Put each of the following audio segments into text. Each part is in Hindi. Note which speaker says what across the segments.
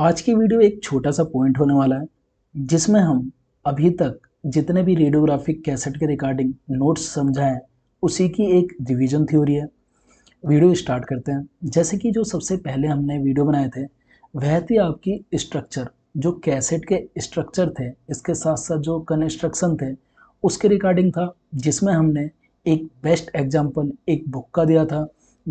Speaker 1: आज की वीडियो एक छोटा सा पॉइंट होने वाला है जिसमें हम अभी तक जितने भी रेडियोग्राफिक कैसेट के रिकॉर्डिंग नोट्स समझाएं उसी की एक डिवीजन थ्योरी है वीडियो स्टार्ट करते हैं जैसे कि जो सबसे पहले हमने वीडियो बनाए थे वह थी आपकी स्ट्रक्चर जो कैसेट के स्ट्रक्चर थे इसके साथ साथ जो कंस्ट्रक्शन थे उसके रिकॉर्डिंग था जिसमें हमने एक बेस्ट एग्जाम्पल एक बुक का दिया था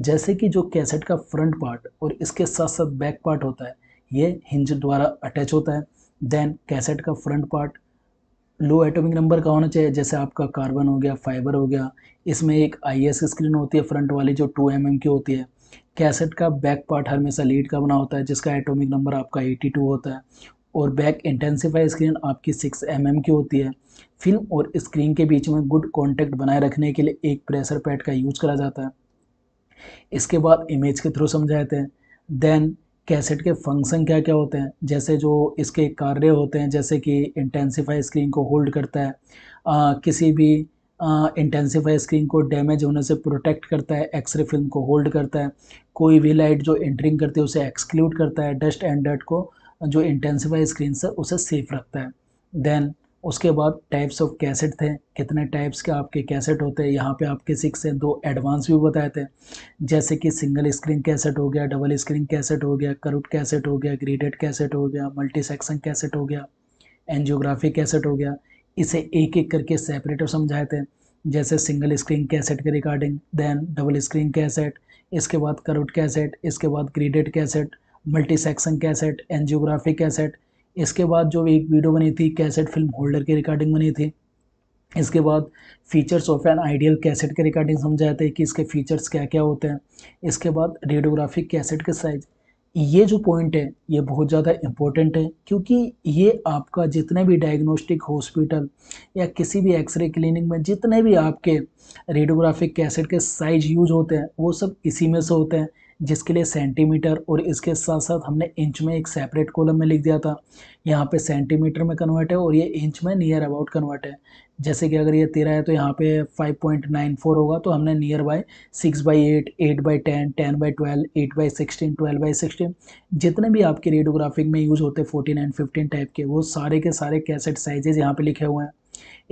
Speaker 1: जैसे कि जो कैसेट का फ्रंट पार्ट और इसके साथ साथ बैक पार्ट होता है ये हिंज द्वारा अटैच होता है देन कैसेट का front part low atomic number का होना चाहिए जैसे आपका कार्बन हो गया फाइबर हो गया इसमें एक एस स्क्रीन होती है फ्रंट वाली जो टू एम mm की होती है कैसेट का बैक पार्ट हमेशा लीड का बना होता है जिसका एटॉमिक नंबर आपका 82 होता है और बैक इंटेंसिफाई स्क्रीन आपकी 6 एम mm की होती है फिल्म और स्क्रीन के बीच में गुड कॉन्टैक्ट बनाए रखने के लिए एक प्रेशर पैड का यूज करा जाता है इसके बाद इमेज के थ्रू समझाए हैं देन कैसेट के फंक्शन क्या क्या होते हैं जैसे जो इसके कार्य होते हैं जैसे कि इंटेंसीफाई स्क्रीन को होल्ड करता है आ, किसी भी इंटेंसीफाई स्क्रीन को डैमेज होने से प्रोटेक्ट करता है एक्सरे फिल्म को होल्ड करता है कोई भी लाइट जो एंट्रिंग करती है उसे एक्सक्लूड करता है डस्ट एंड डर्ट को जो इंटेंसीफाई स्क्रीन से उसे सेफ रखता है देन उसके बाद टाइप्स ऑफ कैसेट थे कितने टाइप्स के आपके कैसेट होते हैं यहाँ पे आपके सिक्स से दो एडवांस भी बताए थे जैसे कि सिंगल स्क्रीन कैसेट हो गया डबल स्क्रीन कैसेट हो गया करुट कैसेट हो गया ग्रेडेड कैसेट हो गया मल्टी सेक्शन कैसेट हो गया एनजियोग्राफी कैसेट हो गया इसे एक एक करके सेपरेटर समझाए थे जैसे सिंगल स्क्रीन कैसेट के recording then double screen cassette इसके बाद करुट कैसेट इसके बाद graded cassette multi section cassette angiography cassette इसके बाद जो एक वीडियो बनी थी कैसेट फिल्म होल्डर की रिकॉर्डिंग बनी थी इसके बाद features of an ideal cassette के रिकॉर्डिंग समझाए थे कि इसके फीचर्स क्या क्या होते हैं इसके बाद रेडियोग्राफिक कैसेट के साइज ये जो पॉइंट है ये बहुत ज़्यादा इम्पोर्टेंट है क्योंकि ये आपका जितने भी डायग्नोस्टिक हॉस्पिटल या किसी भी एक्सरे क्लिनिक में जितने भी आपके रेडियोग्राफिक कैसेट के साइज यूज होते हैं वो सब इसी में से होते हैं जिसके लिए सेंटीमीटर और इसके साथ साथ हमने इंच में एक सेपरेट कॉलम में लिख दिया था यहाँ पे सेंटीमीटर में कन्वर्ट है और ये इंच में नियर अबाउट कन्वर्ट है जैसे कि अगर ये तेरह है तो यहाँ पे 5.94 होगा तो हमने near by six by eight eight by ten ten by twelve eight by sixteen twelve by sixteen जितने भी आपके रेडियोग्राफिक में यूज़ होते हैं फोर्टीन एंड फिफ्टीन टाइप के वो सारे के सारे कैसेट साइजेज यहाँ पे लिखे हुए हैं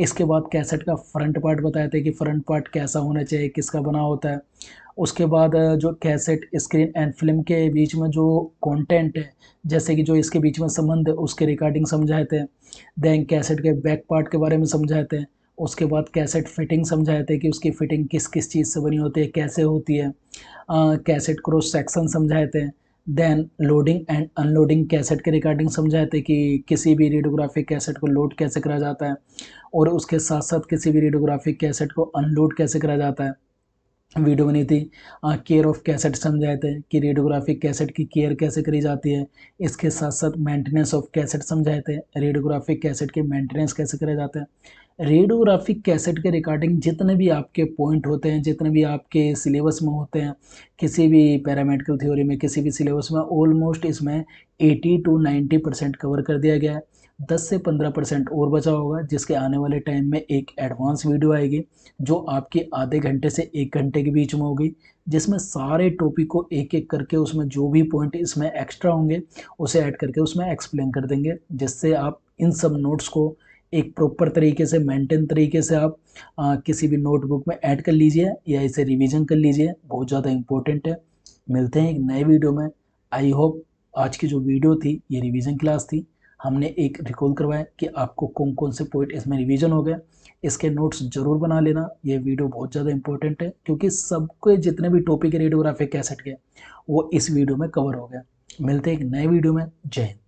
Speaker 1: इसके बाद कैसेट का फ्रंट पार्ट बताया था कि फ्रंट पार्ट कैसा होना चाहिए किसका बना होता है उसके बाद जो कैसेट स्क्रीन एंड फिल्म के बीच में जो कंटेंट है जैसे कि जो इसके बीच में संबंध है उसके रिकॉर्डिंग समझाए थे दैन कैसेट के बैक पार्ट के बारे में समझाए थे उसके बाद कैसेट फिटिंग समझाए थे कि उसकी फिटिंग किस किस चीज़ से बनी होती है कैसे होती है कैसेट क्रॉस सेक्शन समझाए थे then loading and unloading cassette के रिकॉर्डिंग समझाए थे कि किसी भी रेडियोग्राफिक कैसेट को लोड कैसे करा जाता है और उसके साथ साथ किसी भी रेडियोग्राफिक कैसेट को अनलोड कैसे करा जाता है वीडियो बनी थी केयर ऑफ कैसेट समझाए थे कि रेडियोग्राफिक कैसेट की केयर कैसे करी जाती है इसके साथ साथ मेंटेनेंस ऑफ कैसेट समझाए थे रेडियोग्राफिक कैसेट के मेंटेनेंस कैसे करे जाते हैं रेडियोग्राफिक कैसेट के रिकॉर्डिंग जितने भी आपके पॉइंट होते हैं जितने भी आपके सिलेबस में होते हैं किसी भी पैरामेडिकल थ्योरी में किसी भी सिलेबस में ऑलमोस्ट इसमें 80 टू 90 परसेंट कवर कर दिया गया है 10 से 15 परसेंट और बचा होगा जिसके आने वाले टाइम में एक एडवांस वीडियो आएगी जो आपके आधे घंटे से एक घंटे के बीच में होगी जिसमें सारे टॉपिक को एक एक करके उसमें जो भी पॉइंट इसमें एक्स्ट्रा होंगे उसे ऐड करके उसमें एक्सप्लेन कर देंगे जिससे आप इन सब नोट्स को एक प्रॉपर तरीके से मेंटेन तरीके से आप आ, किसी भी नोटबुक में ऐड कर लीजिए या इसे रिवीजन कर लीजिए बहुत ज़्यादा इंपॉर्टेंट है मिलते हैं एक नए वीडियो में आई होप आज की जो वीडियो थी ये रिवीजन क्लास थी हमने एक रिकॉल करवाया कि आपको कौन कौन से पॉइंट इसमें रिवीजन हो गए इसके नोट्स जरूर बना लेना ये वीडियो बहुत ज़्यादा इंपॉर्टेंट है क्योंकि सबके जितने भी टॉपिक रेडियोग्राफिक कैसेट के वो इस वीडियो में कवर हो गया मिलते हैं एक नए वीडियो में जय हिंद